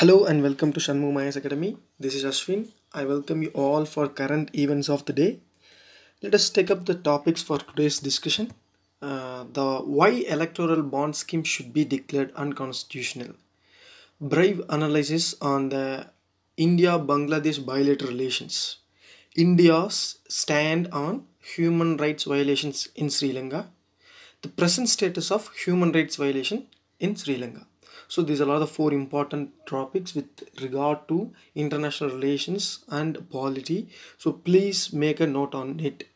Hello and welcome to Shanmu Mayas Academy. This is Ashwin. I welcome you all for current events of the day. Let us take up the topics for today's discussion. Uh, the why electoral bond scheme should be declared unconstitutional. Brave analysis on the India-Bangladesh bilateral relations. India's stand on human rights violations in Sri Lanka the present status of human rights violation in Sri Lanka. So these are the four important topics with regard to international relations and polity. So please make a note on it.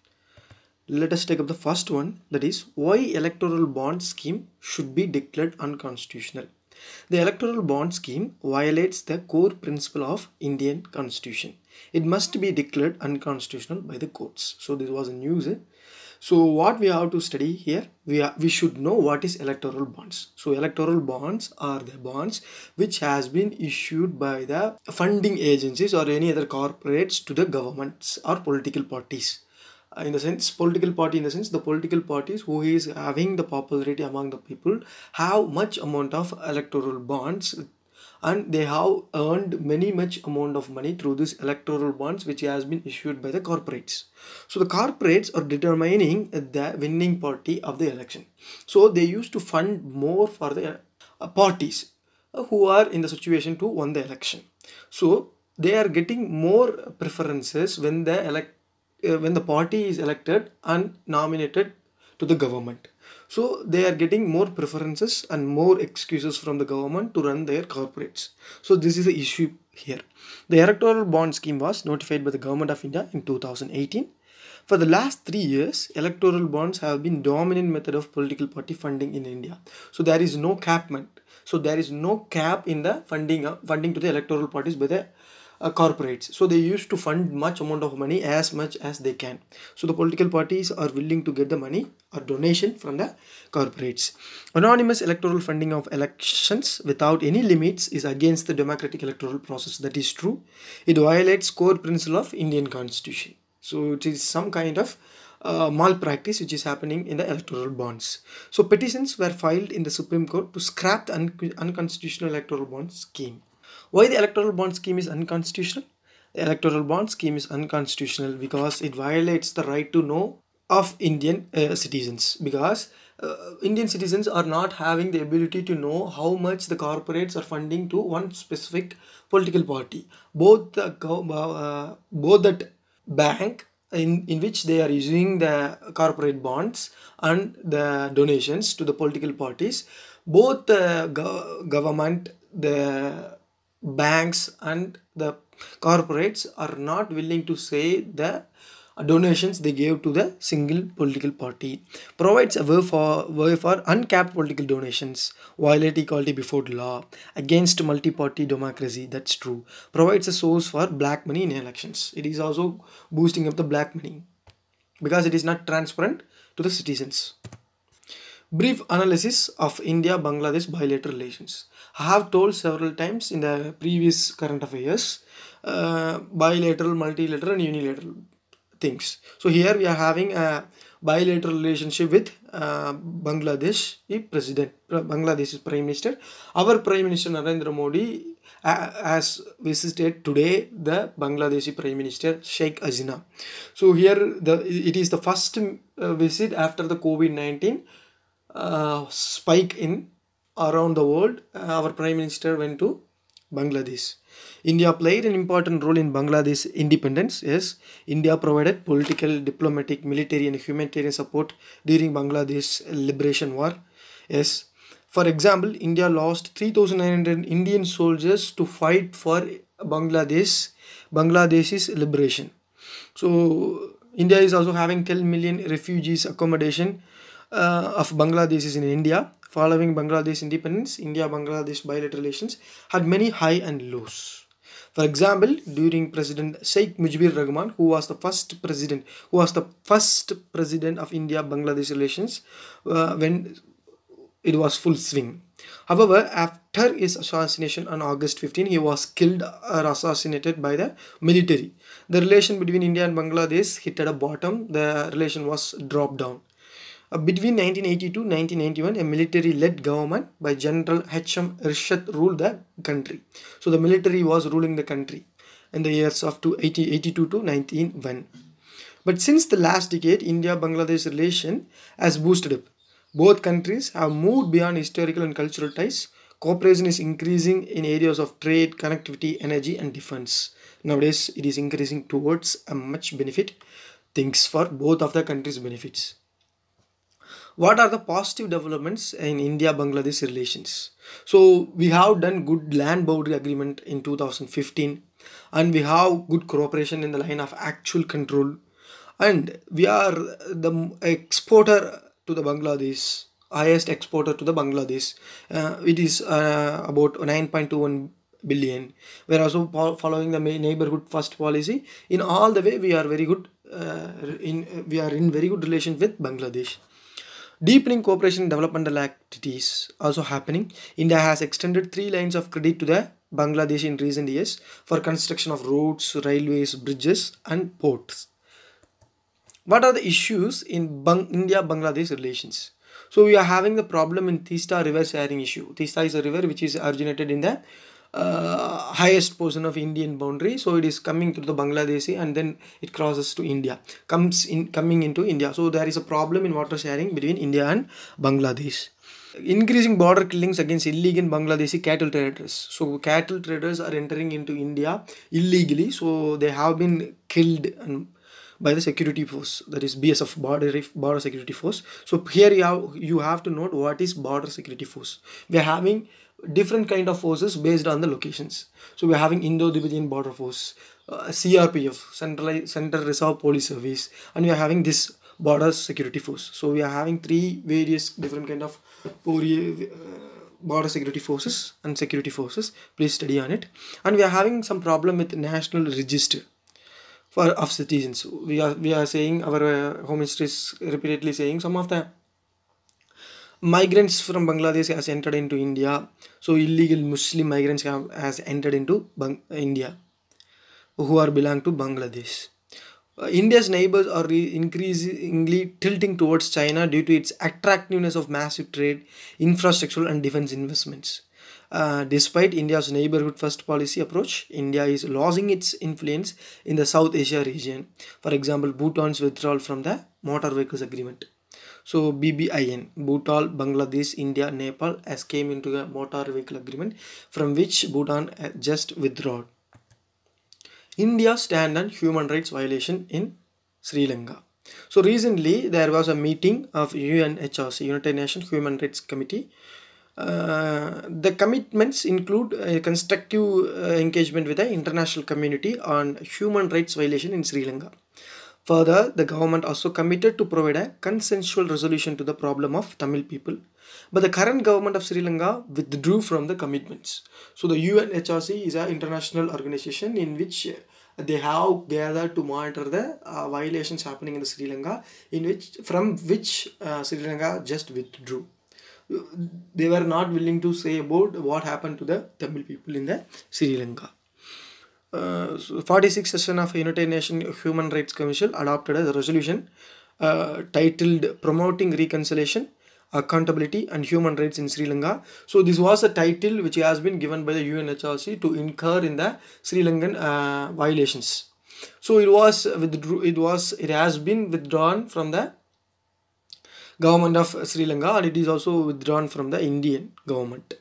Let us take up the first one that is why electoral bond scheme should be declared unconstitutional. The electoral bond scheme violates the core principle of Indian constitution. It must be declared unconstitutional by the courts. So this was news. Eh? So what we have to study here, we, are, we should know what is electoral bonds. So electoral bonds are the bonds which has been issued by the funding agencies or any other corporates to the governments or political parties uh, in the sense political party in the sense the political parties who is having the popularity among the people have much amount of electoral bonds and they have earned many much amount of money through these electoral bonds which has been issued by the corporates so the corporates are determining the winning party of the election so they used to fund more for the uh, parties uh, who are in the situation to win the election so they are getting more preferences when the elect uh, when the party is elected and nominated to the government so they are getting more preferences and more excuses from the government to run their corporates. So this is the issue here. The electoral bond scheme was notified by the government of India in 2018. For the last three years, electoral bonds have been dominant method of political party funding in India. So there is no capment. So there is no cap in the funding uh, funding to the electoral parties by the uh, corporates so they used to fund much amount of money as much as they can so the political parties are willing to get the money or donation from the corporates anonymous electoral funding of elections without any limits is against the democratic electoral process that is true it violates core principle of indian constitution so it is some kind of uh, malpractice which is happening in the electoral bonds. So petitions were filed in the Supreme Court to scrap the un unconstitutional electoral bonds scheme. Why the electoral bond scheme is unconstitutional? The electoral bond scheme is unconstitutional because it violates the right to know of Indian uh, citizens because uh, Indian citizens are not having the ability to know how much the corporates are funding to one specific political party. Both the uh, uh, both that bank in, in which they are using the corporate bonds and the donations to the political parties, both the go government, the banks and the corporates are not willing to say the donations they gave to the single political party provides a way for, way for uncapped political donations violate equality before law against multi-party democracy that's true provides a source for black money in elections it is also boosting up the black money because it is not transparent to the citizens brief analysis of india bangladesh bilateral relations I have told several times in the previous current affairs uh, bilateral, multilateral, and unilateral things. So here we are having a bilateral relationship with uh, Bangladesh the president, uh, Bangladesh is prime minister. Our prime minister Narendra Modi has visited today the Bangladeshi prime minister Sheikh Hasina. So here the it is the first uh, visit after the COVID nineteen uh, spike in around the world, uh, our Prime Minister went to Bangladesh. India played an important role in Bangladesh independence. Yes, India provided political, diplomatic, military, and humanitarian support during Bangladesh liberation war. Yes, for example, India lost 3,900 Indian soldiers to fight for Bangladesh, Bangladesh's liberation. So India is also having 10 million refugees accommodation uh, of Bangladeshis in India following Bangladesh independence, India-Bangladesh bilateral relations had many high and lows. For example, during President Sheikh Mujibur Rahman, who was the first president, who was the first president of India-Bangladesh relations, uh, when it was full swing. However, after his assassination on August 15, he was killed or assassinated by the military. The relation between India and Bangladesh hit at a bottom. The relation was dropped down. Uh, between 1982 1991, a military-led government by General Hacham Irshad ruled the country. So the military was ruling the country in the years of 1982 to But since the last decade, India-Bangladesh relation has boosted up. Both countries have moved beyond historical and cultural ties. Cooperation is increasing in areas of trade, connectivity, energy and defense. Nowadays, it is increasing towards a much benefit things for both of the countries' benefits what are the positive developments in India Bangladesh relations? So, we have done good land boundary agreement in 2015 and we have good cooperation in the line of actual control and we are the exporter to the Bangladesh highest exporter to the Bangladesh uh, it is uh, about 9.21 billion we are also following the neighborhood first policy in all the way we are very good uh, in we are in very good relation with Bangladesh Deepening cooperation in developmental activities also happening. India has extended three lines of credit to the Bangladesh in recent years for construction of roads, railways, bridges and ports. What are the issues in India-Bangladesh relations? So we are having the problem in Tista river sharing issue. Tista is a river which is originated in the uh, highest portion of Indian boundary so it is coming through the Bangladeshi and then it crosses to India comes in coming into India so there is a problem in water sharing between India and Bangladesh increasing border killings against illegal Bangladeshi cattle traders so cattle traders are entering into India illegally so they have been killed and um, by the security force that is bsf border border security force so here you have you have to note what is border security force we are having different kind of forces based on the locations. So we're having Indo-Tibetan border force, uh, CRPF, Central, Central Reserve Police Service, and we are having this border security force. So we are having three various different kind of uh, border security forces and security forces. Please study on it. And we are having some problem with national register for of citizens. We are we are saying our uh, home ministry is repeatedly saying some of the migrants from Bangladesh has entered into India. So illegal Muslim migrants have, has entered into Bang India who are belong to Bangladesh. Uh, India's neighbors are increasingly tilting towards China due to its attractiveness of massive trade, infrastructural and defense investments. Uh, despite India's neighborhood first policy approach, India is losing its influence in the South Asia region. For example, Bhutan's withdrawal from the Motor Vehicles Agreement. So BBIN, Bhutan, Bangladesh, India, Nepal has came into a motor vehicle agreement from which Bhutan just withdrew. India stand on human rights violation in Sri Lanka. So recently there was a meeting of UNHRC, United Nations Human Rights Committee. Uh, the commitments include a constructive uh, engagement with the international community on human rights violation in Sri Lanka. Further, the government also committed to provide a consensual resolution to the problem of Tamil people. But the current government of Sri Lanka withdrew from the commitments. So the UNHRC is an international organization in which they have gathered to monitor the uh, violations happening in the Sri Lanka in which from which uh, Sri Lanka just withdrew. They were not willing to say about what happened to the Tamil people in the Sri Lanka uh, 46th session of United Nations Human Rights Commission adopted a resolution uh, titled Promoting Reconciliation, Accountability and Human Rights in Sri Lanka. So this was a title which has been given by the UNHRC to incur in the Sri Lankan uh, violations. So it was withdrew, it was it has been withdrawn from the government of Sri Lanka and it is also withdrawn from the Indian government.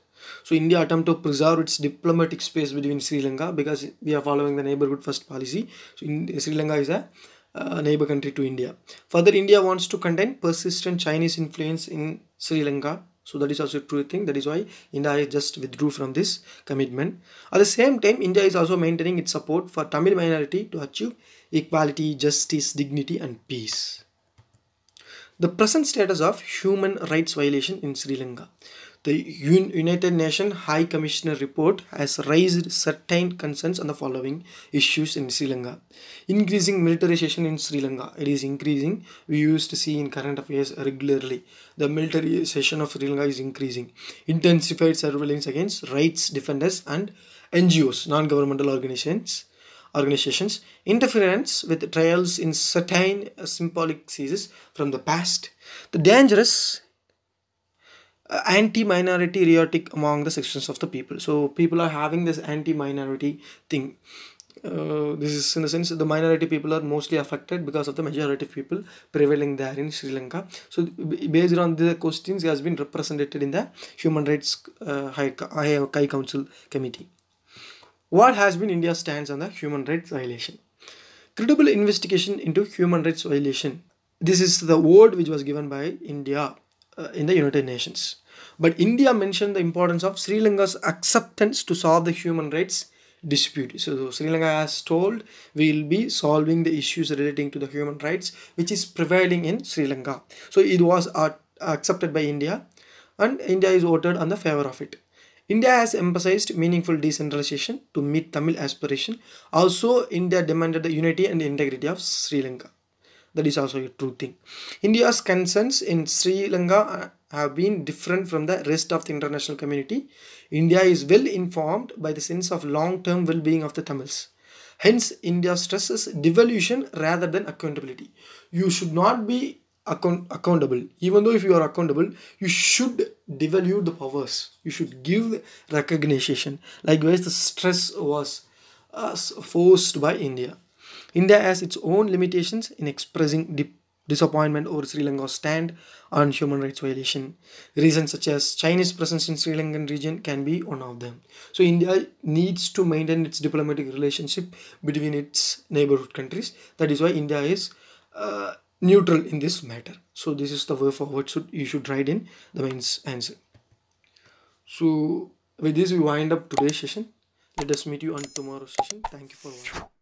So India attempt to preserve its diplomatic space between Sri Lanka because we are following the neighborhood first policy. So in, Sri Lanka is a uh, neighbor country to India. Further, India wants to contain persistent Chinese influence in Sri Lanka. So that is also a true thing. That is why India just withdrew from this commitment. At the same time, India is also maintaining its support for Tamil minority to achieve equality, justice, dignity and peace the present status of human rights violation in Sri Lanka the United Nations High Commissioner report has raised certain concerns on the following issues in Sri Lanka. Increasing militarization in Sri Lanka. It is increasing. We used to see in current affairs regularly. The militarization of Sri Lanka is increasing. Intensified surveillance against rights defenders and NGOs, non-governmental organizations organizations interference with trials in certain symbolic cases from the past the dangerous uh, anti-minority rhetoric among the sections of the people so people are having this anti-minority thing uh, this is in the sense the minority people are mostly affected because of the majority people prevailing there in Sri Lanka. So based on the questions, has been represented in the Human Rights uh, High, High Council Committee. What has been India's stance on the human rights violation? Credible investigation into human rights violation. This is the word which was given by India uh, in the United Nations. But India mentioned the importance of Sri Lanka's acceptance to solve the human rights dispute. So Sri Lanka has told we will be solving the issues relating to the human rights which is prevailing in Sri Lanka. So it was accepted by India and India is voted on the favor of it. India has emphasized meaningful decentralization to meet Tamil aspiration. Also, India demanded the unity and integrity of Sri Lanka that is also a true thing india's concerns in sri lanka uh, have been different from the rest of the international community india is well informed by the sense of long-term well-being of the tamils hence india stresses devolution rather than accountability you should not be account accountable even though if you are accountable you should devolve the powers you should give recognition likewise the stress was uh, forced by india India has its own limitations in expressing disappointment over Sri Lanka's stand on human rights violation. Reasons such as Chinese presence in Sri Lankan region can be one of them. So India needs to maintain its diplomatic relationship between its neighborhood countries. That is why India is uh, neutral in this matter. So this is the way forward should you should write in the main answer. So with this we wind up today's session. Let us meet you on tomorrow's session. Thank you for watching.